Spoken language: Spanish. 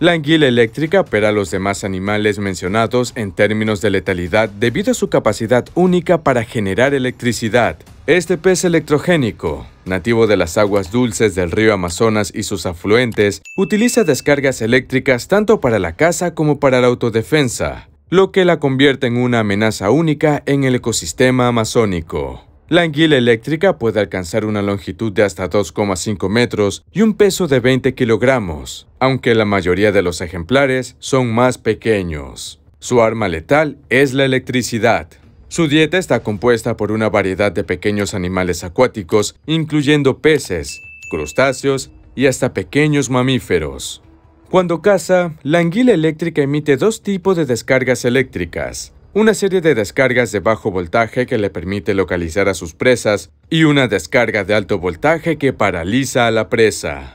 La anguila eléctrica opera a los demás animales mencionados en términos de letalidad debido a su capacidad única para generar electricidad. Este pez electrogénico, nativo de las aguas dulces del río Amazonas y sus afluentes, utiliza descargas eléctricas tanto para la caza como para la autodefensa, lo que la convierte en una amenaza única en el ecosistema amazónico. La anguila eléctrica puede alcanzar una longitud de hasta 2,5 metros y un peso de 20 kilogramos, aunque la mayoría de los ejemplares son más pequeños. Su arma letal es la electricidad. Su dieta está compuesta por una variedad de pequeños animales acuáticos, incluyendo peces, crustáceos y hasta pequeños mamíferos. Cuando caza, la anguila eléctrica emite dos tipos de descargas eléctricas, una serie de descargas de bajo voltaje que le permite localizar a sus presas y una descarga de alto voltaje que paraliza a la presa.